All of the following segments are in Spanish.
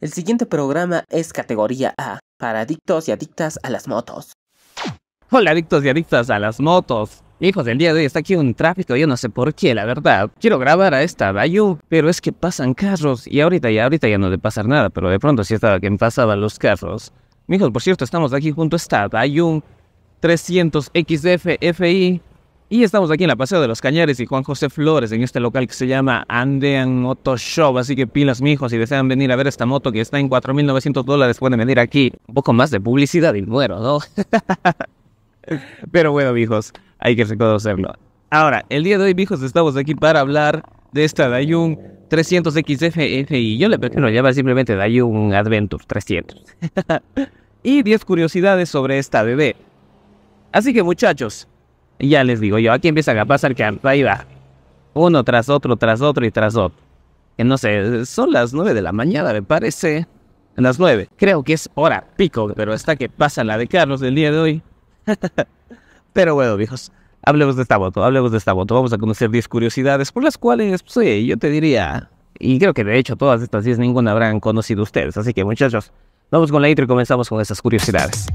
El siguiente programa es categoría A, para adictos y adictas a las motos. Hola adictos y adictas a las motos. Hijos, del día de hoy está aquí un tráfico, yo no sé por qué, la verdad. Quiero grabar a esta Bayou, pero es que pasan carros y ahorita y ahorita ya no de pasar nada, pero de pronto sí estaba que pasaban los carros. hijos por cierto, estamos aquí junto a esta Bayou 300 XFFI y estamos aquí en la Paseo de los Cañares y Juan José Flores en este local que se llama Andean Moto Show Así que pilas, mijos, si desean venir a ver esta moto que está en 4.900 dólares, pueden venir aquí. Un poco más de publicidad y muero, ¿no? Pero bueno, mijos, hay que reconocerlo. Ahora, el día de hoy, mijos, estamos aquí para hablar de esta Dayun 300 XFF y yo le prefiero llamar simplemente Dayun Adventure 300. y 10 curiosidades sobre esta bebé. Así que, muchachos, ya les digo yo, aquí empiezan a pasar que ahí va. Uno tras otro, tras otro y tras otro. Que no sé, son las nueve de la mañana, me parece. Las nueve, Creo que es hora pico, pero hasta que pasa la de Carlos del día de hoy. pero bueno, viejos, hablemos de esta moto, hablemos de esta moto. Vamos a conocer diez curiosidades por las cuales, pues, sí, yo te diría, y creo que de hecho todas estas 10 ninguna habrán conocido ustedes. Así que muchachos, vamos con la intro y comenzamos con esas curiosidades.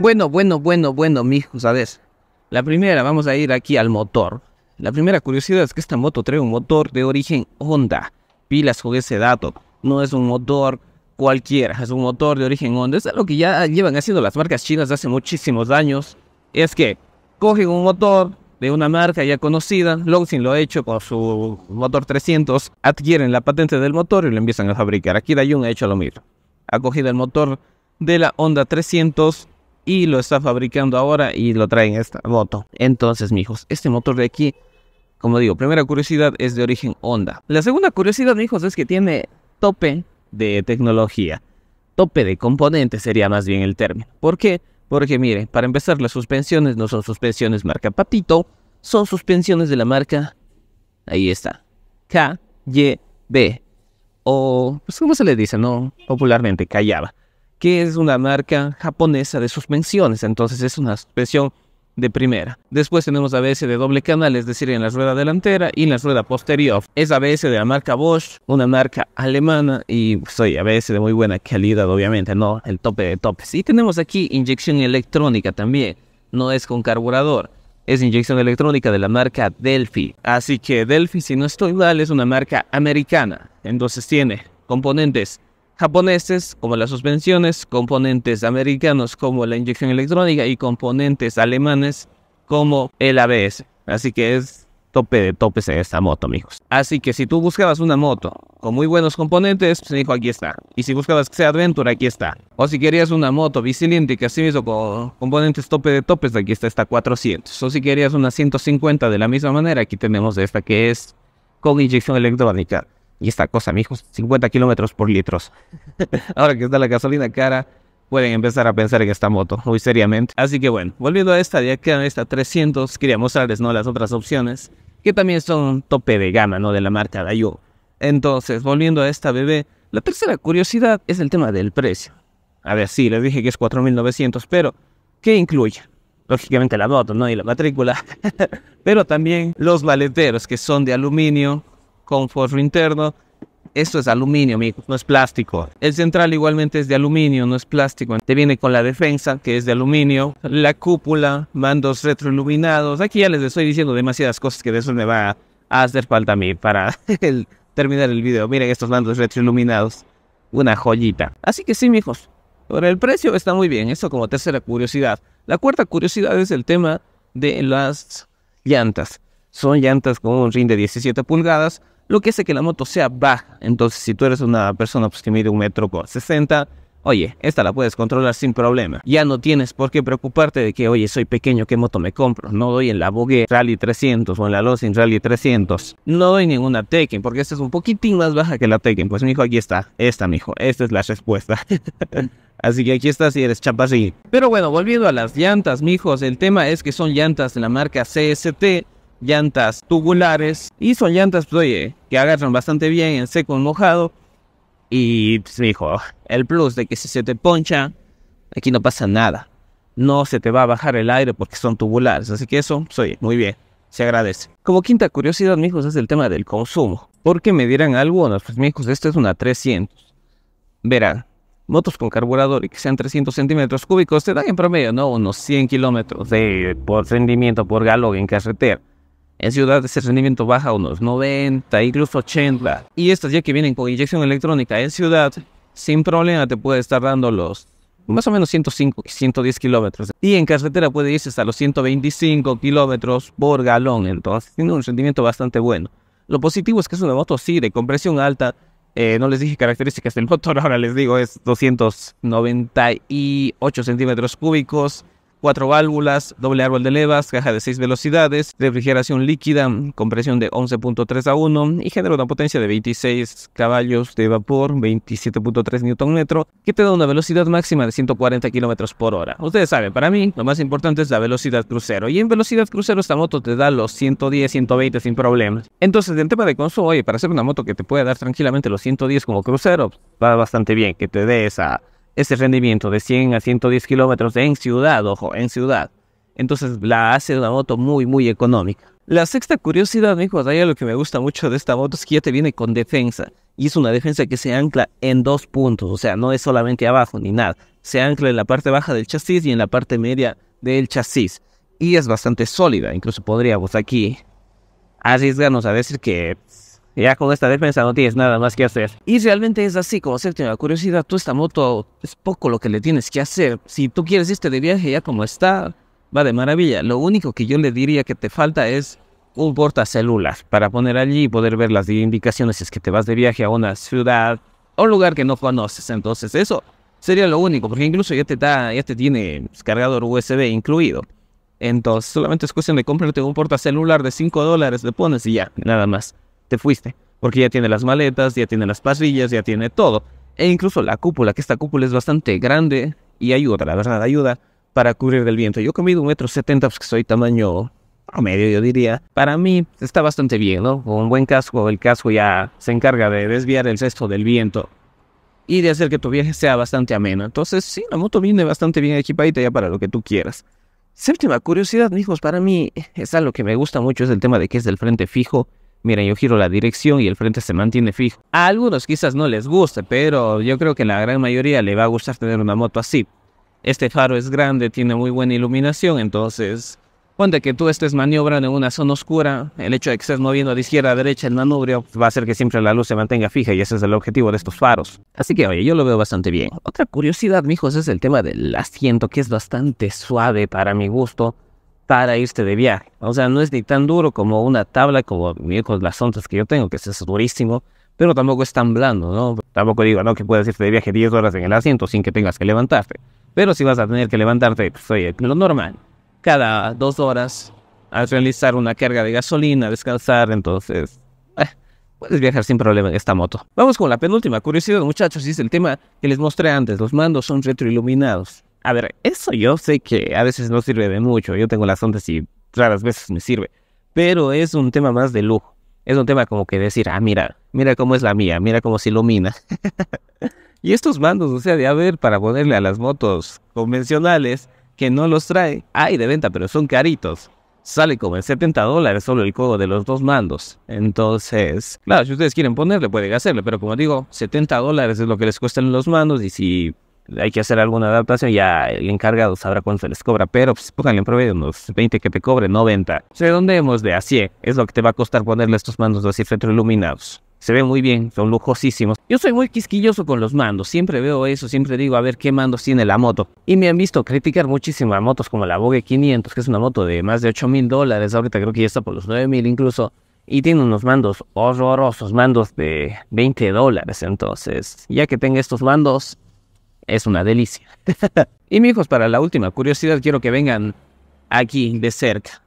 Bueno, bueno, bueno, bueno, mijo, ¿sabes? La primera, vamos a ir aquí al motor. La primera curiosidad es que esta moto trae un motor de origen Honda. Pilas con ese dato. No es un motor cualquiera, es un motor de origen Honda. Es algo que ya llevan haciendo las marcas chinas hace muchísimos años. Es que cogen un motor de una marca ya conocida, Longsin lo ha hecho con su motor 300, adquieren la patente del motor y lo empiezan a fabricar. Aquí Dayun ha hecho lo mismo. Ha cogido el motor de la Honda 300 y lo está fabricando ahora y lo traen esta moto. Entonces, mijos, este motor de aquí, como digo, primera curiosidad es de origen Honda. La segunda curiosidad, mijos, es que tiene tope de tecnología. Tope de componentes sería más bien el término. ¿Por qué? Porque miren, para empezar, las suspensiones no son suspensiones marca Patito, son suspensiones de la marca, ahí está, K, Y, B, o pues como se le dice, ¿no? Popularmente, Callaba que es una marca japonesa de suspensiones, entonces es una suspensión de primera. Después tenemos ABS de doble canal, es decir, en la rueda delantera y en la rueda posterior. Es ABS de la marca Bosch, una marca alemana y soy ABS de muy buena calidad, obviamente, ¿no? El tope de topes. Y tenemos aquí inyección electrónica también, no es con carburador. Es inyección electrónica de la marca Delphi. Así que Delphi, si no estoy mal, es una marca americana. Entonces tiene componentes japoneses como las suspensiones, componentes americanos como la inyección electrónica y componentes alemanes como el ABS. Así que es tope de topes en esta moto, amigos. Así que si tú buscabas una moto con muy buenos componentes, pues dijo aquí está. Y si buscabas que sea Adventure, aquí está. O si querías una moto bicilíndrica, así mismo con componentes tope de topes, aquí está esta 400. O si querías una 150 de la misma manera, aquí tenemos esta que es con inyección electrónica. Y esta cosa, mijo, 50 kilómetros por litros. Ahora que está la gasolina cara, pueden empezar a pensar en esta moto muy seriamente. Así que bueno, volviendo a esta, ya acá, esta 300, quería mostrarles ¿no? las otras opciones, que también son tope de gama ¿no? de la marca Dayo. Entonces, volviendo a esta bebé, la tercera curiosidad es el tema del precio. A ver, sí, les dije que es 4.900, pero ¿qué incluye? Lógicamente la moto, ¿no? Y la matrícula, pero también los maleteros que son de aluminio forro interno. Esto es aluminio, amigos, no es plástico. El central igualmente es de aluminio, no es plástico. Te viene con la defensa, que es de aluminio. La cúpula, mandos retroiluminados. Aquí ya les estoy diciendo demasiadas cosas que de eso me va a hacer falta a mí para terminar el video. Miren estos mandos retroiluminados. Una joyita. Así que sí, mijos, por el precio está muy bien, eso como tercera curiosidad. La cuarta curiosidad es el tema de las llantas. Son llantas con un ring de 17 pulgadas, lo que hace que la moto sea baja. Entonces, si tú eres una persona pues, que mide un metro con 60, oye, esta la puedes controlar sin problema. Ya no tienes por qué preocuparte de que, oye, soy pequeño, ¿qué moto me compro? No doy en la Bogue Rally 300 o en la Losing Rally 300. No doy ninguna Tekken, porque esta es un poquitín más baja que la Tekken. Pues, mijo, aquí está. Esta, mijo. Esta es la respuesta. Así que aquí está si eres chaparrín. Pero bueno, volviendo a las llantas, mijos, el tema es que son llantas de la marca CST llantas tubulares y son llantas, pues, oye, que agarran bastante bien en seco, en mojado. Y pues, dijo, oh, el plus de que si se te poncha, aquí no pasa nada. No se te va a bajar el aire porque son tubulares. Así que eso, pues, oye, muy bien. Se agradece. Como quinta curiosidad, mijos, es el tema del consumo. Porque me dirán algunos, pues, mijos, esto es una 300. Verán, motos con carburador y que sean 300 centímetros cúbicos te dan en promedio, ¿no? Unos 100 kilómetros de por rendimiento por galón en carretera. En ciudad ese rendimiento baja unos 90, incluso 80. Y estas ya que vienen con inyección electrónica en ciudad, sin problema te puede estar dando los más o menos 105, 110 kilómetros. Y en carretera puede irse hasta los 125 kilómetros por galón. Entonces tiene un rendimiento bastante bueno. Lo positivo es que es una moto, sí, de compresión alta. Eh, no les dije características del motor, ahora les digo, es 298 centímetros cúbicos cuatro válvulas, doble árbol de levas, caja de 6 velocidades, refrigeración líquida, compresión de 11.3 a 1 y genera una potencia de 26 caballos de vapor, 27.3 Nm, que te da una velocidad máxima de 140 km por hora. Ustedes saben, para mí lo más importante es la velocidad crucero y en velocidad crucero esta moto te da los 110, 120 sin problemas. Entonces, en tema de consumo, oye, para hacer una moto que te pueda dar tranquilamente los 110 como crucero, va bastante bien que te dé esa ese rendimiento de 100 a 110 kilómetros en ciudad, ojo, en ciudad. Entonces la hace una moto muy, muy económica. La sexta curiosidad, amigos, ahí lo que me gusta mucho de esta moto es que ya te viene con defensa. Y es una defensa que se ancla en dos puntos, o sea, no es solamente abajo ni nada. Se ancla en la parte baja del chasis y en la parte media del chasis. Y es bastante sólida, incluso podríamos aquí arriesgarnos a decir que ya con esta defensa no tienes nada más que hacer. Y realmente es así, como te la curiosidad, tú esta moto es poco lo que le tienes que hacer. Si tú quieres irte de viaje ya como está, va de maravilla. Lo único que yo le diría que te falta es un porta celular para poner allí y poder ver las indicaciones si es que te vas de viaje a una ciudad o un lugar que no conoces. Entonces eso sería lo único, porque incluso ya te da, ya te tiene cargador USB incluido. Entonces solamente es cuestión de comprarte un porta celular de 5 dólares, le pones y ya, nada más te fuiste, porque ya tiene las maletas, ya tiene las pasillas, ya tiene todo. E incluso la cúpula, que esta cúpula es bastante grande y ayuda, la verdad, ayuda para cubrir del viento. Yo he comido un metro setenta, pues que soy tamaño promedio, yo diría. Para mí está bastante bien, ¿no? Con un buen casco, el casco ya se encarga de desviar el cesto del viento y de hacer que tu viaje sea bastante ameno. Entonces, sí, la moto viene bastante bien equipadita ya para lo que tú quieras. Séptima curiosidad, hijos, para mí es algo que me gusta mucho, es el tema de que es del frente fijo miren yo giro la dirección y el frente se mantiene fijo. A algunos quizás no les guste, pero yo creo que la gran mayoría le va a gustar tener una moto así. Este faro es grande, tiene muy buena iluminación, entonces... Ponte que tú estés maniobrando en una zona oscura, el hecho de que estés moviendo de izquierda a derecha el manubrio va a hacer que siempre la luz se mantenga fija y ese es el objetivo de estos faros. Así que oye, yo lo veo bastante bien. Otra curiosidad, mijos, es el tema del asiento, que es bastante suave para mi gusto para irte de viaje. O sea, no es ni tan duro como una tabla, como con las ondas que yo tengo, que es durísimo, pero tampoco es tan blando, ¿no? Tampoco digo, no, que puedes irte de viaje 10 horas en el asiento sin que tengas que levantarte. Pero si vas a tener que levantarte, pues oye, lo normal, cada dos horas, al realizar una carga de gasolina, descansar, entonces eh, puedes viajar sin problema en esta moto. Vamos con la penúltima curiosidad, muchachos, es el tema que les mostré antes. Los mandos son retroiluminados. A ver, eso yo sé que a veces no sirve de mucho. Yo tengo las ondas y raras veces me sirve. Pero es un tema más de lujo. Es un tema como que decir, ah, mira, mira cómo es la mía, mira cómo se ilumina. y estos mandos, o sea, de haber para ponerle a las motos convencionales que no los trae, hay de venta, pero son caritos. Sale como en 70 dólares solo el codo de los dos mandos. Entonces, claro, si ustedes quieren ponerle, pueden hacerle, pero como digo, 70 dólares es lo que les cuestan los mandos y si hay que hacer alguna adaptación, ya el encargado sabrá cuánto les cobra, pero pues pónganle en promedio unos 20 que te cobre, 90. Redondeemos de así... es lo que te va a costar ponerle estos mandos así retroiluminados. Se ven muy bien, son lujosísimos. Yo soy muy quisquilloso con los mandos, siempre veo eso, siempre digo a ver qué mandos tiene la moto. Y me han visto criticar muchísimo a motos como la Vogue 500, que es una moto de más de 8 mil dólares, ahorita creo que ya está por los 9 mil incluso. Y tiene unos mandos horrorosos, mandos de 20 dólares. Entonces, ya que tenga estos mandos, es una delicia. y hijos, para la última curiosidad quiero que vengan aquí de cerca.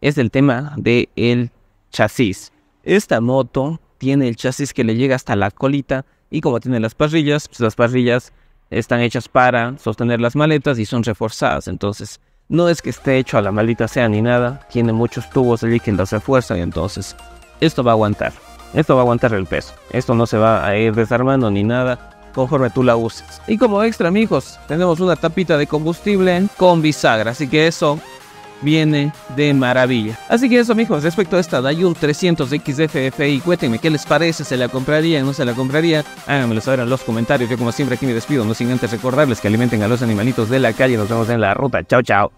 Es el tema del el chasis. Esta moto tiene el chasis que le llega hasta la colita y como tiene las parrillas, pues las parrillas están hechas para sostener las maletas y son reforzadas. Entonces, no es que esté hecho a la maldita sea ni nada, tiene muchos tubos allí que las refuerzan, entonces esto va a aguantar. Esto va a aguantar el peso. Esto no se va a ir desarmando ni nada conforme tú la uses. Y como extra, amigos, tenemos una tapita de combustible con bisagra, así que eso viene de maravilla. Así que eso, amigos, respecto a esta Dayun 300 XFFI, cuéntenme qué les parece, se la compraría, no se la compraría. Háganmelo saber en los comentarios. Yo, como siempre, aquí me despido, no sin antes recordarles que alimenten a los animalitos de la calle. Nos vemos en la ruta. Chao, chao.